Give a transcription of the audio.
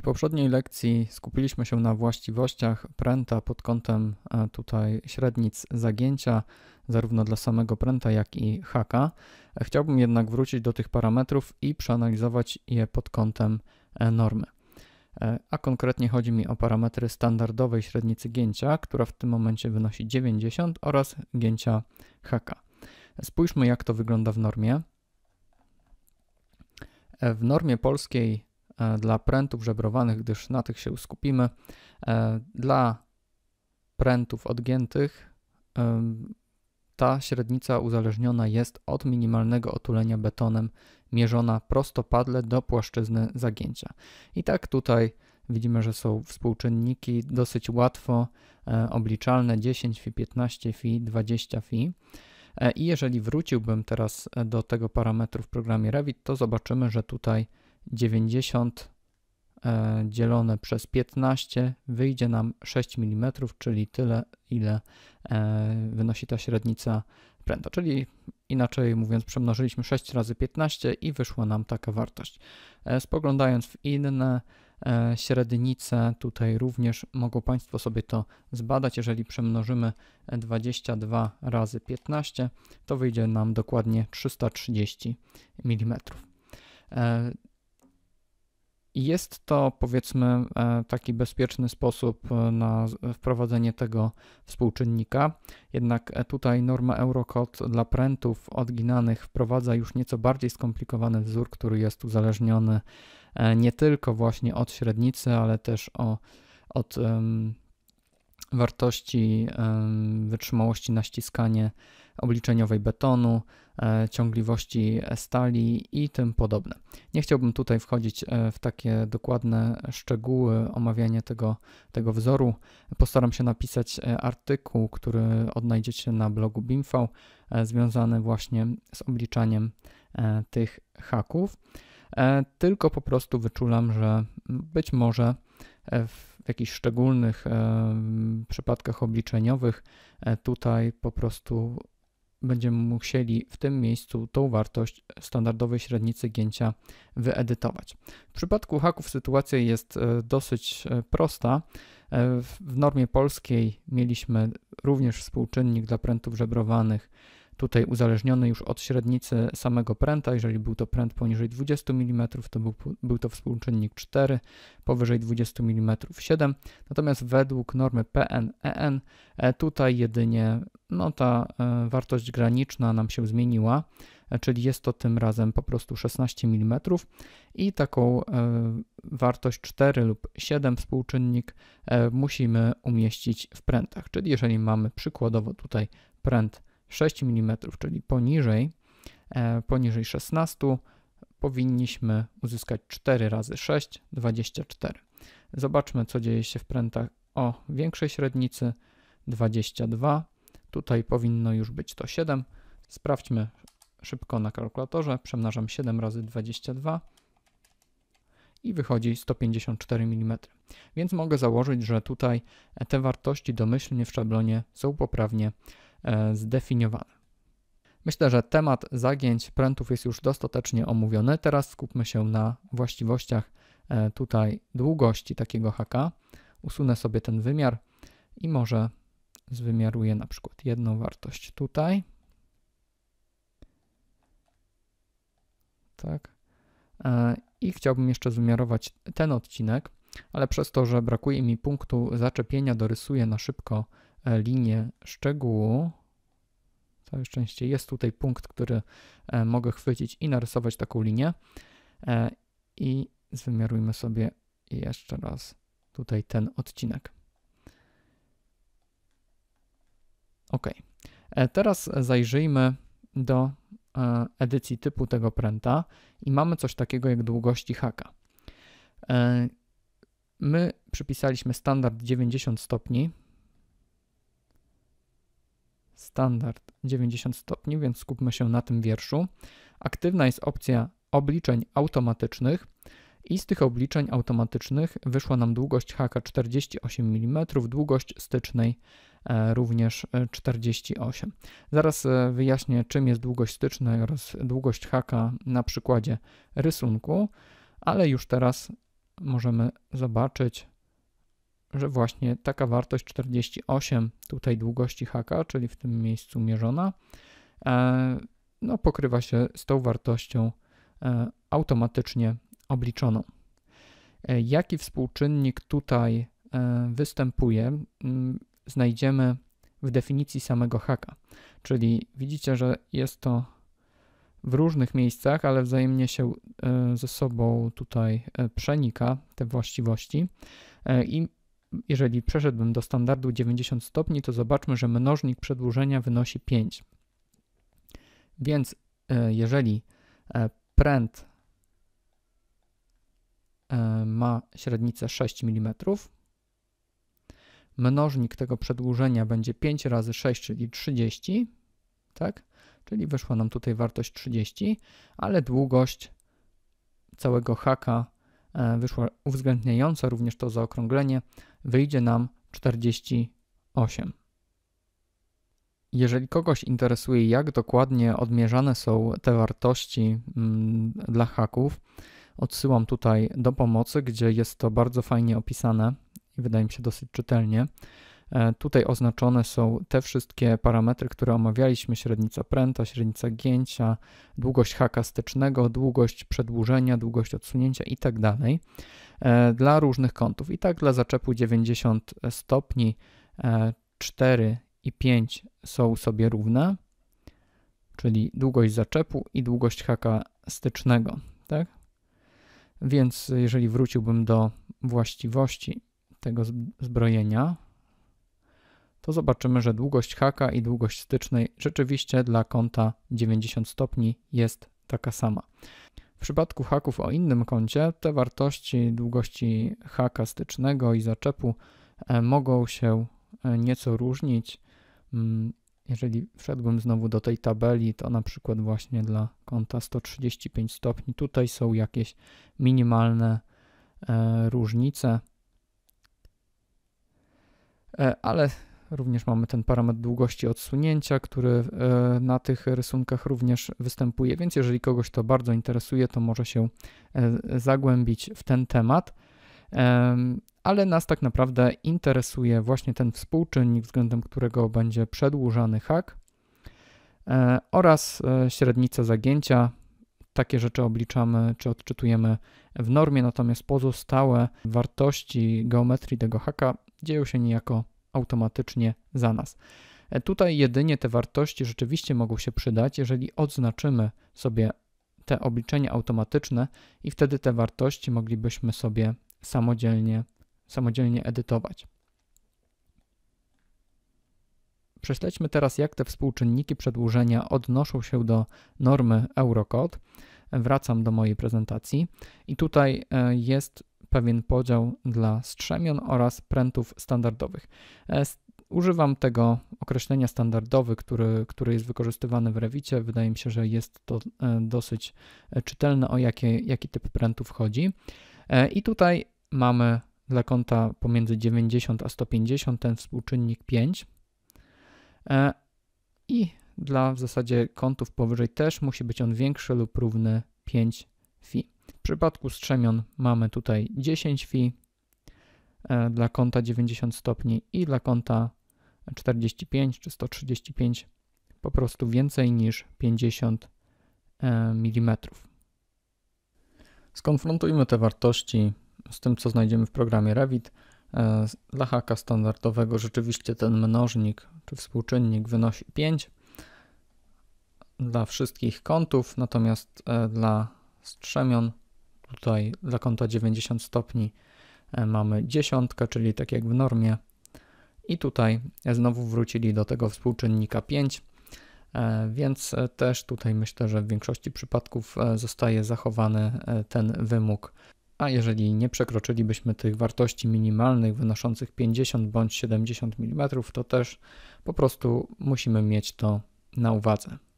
W poprzedniej lekcji skupiliśmy się na właściwościach pręta pod kątem e, tutaj średnic zagięcia, zarówno dla samego pręta, jak i haka. E, chciałbym jednak wrócić do tych parametrów i przeanalizować je pod kątem e, normy. A konkretnie chodzi mi o parametry standardowej średnicy gięcia, która w tym momencie wynosi 90 oraz gięcia haka. Spójrzmy jak to wygląda w normie. W normie polskiej E, dla prętów żebrowanych, gdyż na tych się skupimy. E, dla prętów odgiętych e, ta średnica uzależniona jest od minimalnego otulenia betonem mierzona prostopadle do płaszczyzny zagięcia. I tak tutaj widzimy, że są współczynniki dosyć łatwo obliczalne 10 fi, 15 fi, 20 fi. I jeżeli wróciłbym teraz do tego parametru w programie Revit, to zobaczymy, że tutaj 90 e, dzielone przez 15 wyjdzie nam 6 mm, czyli tyle, ile e, wynosi ta średnica pręta. Czyli inaczej mówiąc, przemnożyliśmy 6 razy 15 i wyszła nam taka wartość. E, spoglądając w inne średnice, tutaj również mogą Państwo sobie to zbadać. Jeżeli przemnożymy 22 razy 15, to wyjdzie nam dokładnie 330 mm jest to, powiedzmy, e, taki bezpieczny sposób e, na e, wprowadzenie tego współczynnika. Jednak tutaj norma Eurocode dla prętów odginanych wprowadza już nieco bardziej skomplikowany wzór, który jest uzależniony nie tylko właśnie od średnicy, ale też o, od wartości e, wytrzymałości na ściskanie obliczeniowej betonu, e, ciągliwości stali i tym podobne. Nie chciałbym tutaj wchodzić e, w takie dokładne szczegóły omawiania tego, tego wzoru. Postaram się napisać artykuł, który odnajdziecie na blogu BIMV, związany właśnie z obliczaniem tych haków. Tylko po prostu wyczulam, że być może w jakichś szczególnych przypadkach obliczeniowych e, tutaj po prostu będziemy musieli w tym miejscu tą wartość standardowej średnicy gięcia wyedytować. W przypadku haków sytuacja jest e, dosyć e, prosta. W normie polskiej mieliśmy również współczynnik dla prętów żebrowanych tutaj uzależniony już od średnicy samego pręta. Jeżeli był to pręt poniżej 20 mm, to był, był to współczynnik 4, powyżej 20 mm 7. Natomiast według normy PNEN e e, tutaj jedynie no, ta e, wartość graniczna nam się zmieniła, czyli jest to tym razem po prostu 16 mm i taką wartość 4 lub 7 współczynnik musimy umieścić w prętach. Czyli jeżeli mamy przykładowo tutaj pręt 6 mm, czyli poniżej, e, poniżej 16 powinniśmy uzyskać 4 razy 6, 24. Zobaczmy, co dzieje się w prętach o większej średnicy 22. Tutaj powinno już być to 7. Sprawdźmy szybko na kalkulatorze. Przemnażam 7 razy 22 i wychodzi 154 mm. Więc mogę założyć, że tutaj te wartości domyślnie w szablonie są poprawnie E, zdefiniowane. Myślę, że temat zagięć prętów jest już dostatecznie omówiony. Teraz skupmy się na właściwościach e, tutaj długości takiego haka. Usunę sobie ten wymiar i może zwymiaruję na przykład jedną wartość tutaj. Tak. E, I chciałbym jeszcze wymiarować ten odcinek, ale przez to, że brakuje mi punktu zaczepienia, dorysuję na szybko linię szczegółu. Całe szczęście jest tutaj punkt, który e, mogę chwycić i narysować taką linię. E, I zwymiarujmy sobie jeszcze raz tutaj ten odcinek. OK. E, teraz zajrzyjmy do edycji typu tego pręta i mamy coś takiego jak długości haka. My przypisaliśmy standard 90 stopni standard 90 stopni, więc skupmy się na tym wierszu. Aktywna jest opcja obliczeń automatycznych i z tych obliczeń automatycznych wyszła nam długość haka 48 mm, długość stycznej e, również 48. E, Zaraz e, wyjaśnię, czym jest długość stycznej oraz długość haka na przykładzie rysunku, ale już teraz możemy zobaczyć, że właśnie taka wartość 48 tutaj długości haka, czyli w tym miejscu mierzona, e, no pokrywa się z tą wartością e, automatycznie obliczoną. E, jaki współczynnik tutaj występuje, znajdziemy w definicji samego haka. Czyli widzicie, że jest to w różnych miejscach, ale wzajemnie się ze sobą tutaj przenika te właściwości i jeżeli przeszedłbym do standardu 90 stopni, to zobaczmy, że mnożnik przedłużenia wynosi 5. Więc e, jeżeli e, pręt e, ma średnicę 6 mm, mnożnik tego przedłużenia będzie 5 razy 6, czyli 30, tak? Czyli wyszła nam tutaj wartość 30, ale długość całego haka E, wyszła uwzględniająca również to zaokrąglenie, wyjdzie nam 48. Jeżeli kogoś interesuje, jak dokładnie odmierzane są te wartości mm, dla haków, odsyłam tutaj do pomocy, gdzie jest to bardzo fajnie opisane i wydaje mi się dosyć czytelnie. E, tutaj oznaczone są te wszystkie parametry, które omawialiśmy: średnica pręta, średnica gięcia, długość haka stycznego, długość przedłużenia, długość odsunięcia itd. Tak e, dla różnych kątów. I tak dla zaczepu 90 stopni 4 e, i 5 są sobie równe, czyli długość zaczepu i długość haka stycznego. Tak? Więc jeżeli wróciłbym do właściwości tego zbrojenia, to zobaczymy, że długość haka i długość stycznej rzeczywiście dla kąta 90 stopni jest taka sama. W przypadku haków o innym kącie te wartości długości haka stycznego i zaczepu e, mogą się e, nieco różnić. Mm, jeżeli wszedłbym znowu do tej tabeli, to na przykład właśnie dla kąta 135 stopni tutaj są jakieś minimalne e, różnice, ale Również mamy ten parametr długości odsunięcia, który e, na tych rysunkach również występuje, więc jeżeli kogoś to bardzo interesuje, to może się e, zagłębić w ten temat. Ale nas tak naprawdę interesuje właśnie ten współczynnik, względem którego będzie przedłużany hak e, oraz średnica zagięcia. Takie rzeczy obliczamy czy odczytujemy w normie, natomiast pozostałe wartości geometrii tego haka dzieją się niejako automatycznie za nas. E, tutaj jedynie te wartości rzeczywiście mogą się przydać, jeżeli odznaczymy sobie te obliczenia automatyczne i wtedy te wartości moglibyśmy sobie samodzielnie, samodzielnie edytować. Prześledźmy teraz, jak te współczynniki przedłużenia odnoszą się do normy Eurocode. E, wracam do mojej prezentacji i tutaj e, jest pewien podział dla strzemion oraz prętów standardowych. E, używam tego określenia standardowy, który, który jest wykorzystywany w Rewicie. Wydaje mi się, że jest to e, dosyć e, czytelne, o jakie, jaki typ prętów chodzi. I tutaj mamy dla kąta pomiędzy 90 a 150 ten współczynnik 5. I dla w zasadzie kątów powyżej też musi być on większy lub równy 5 φ. W przypadku strzemion mamy tutaj 10 fi e, dla kąta 90 stopni i dla kąta 45 czy 135 po prostu więcej niż 50 e, mm. Skonfrontujmy te wartości z tym, co znajdziemy w programie Revit. E, dla haka standardowego rzeczywiście ten mnożnik czy współczynnik wynosi 5 dla wszystkich kątów, natomiast dla strzemion Tutaj kąta 90 stopni e, mamy dziesiątkę, czyli tak jak w normie. I tutaj znowu wrócili do tego współczynnika 5, e, więc e, też tutaj myślę, że w większości przypadków zostaje zachowany ten wymóg. A jeżeli nie przekroczylibyśmy tych wartości minimalnych wynoszących 50 bądź 70 mm, to też po prostu musimy mieć to na uwadze.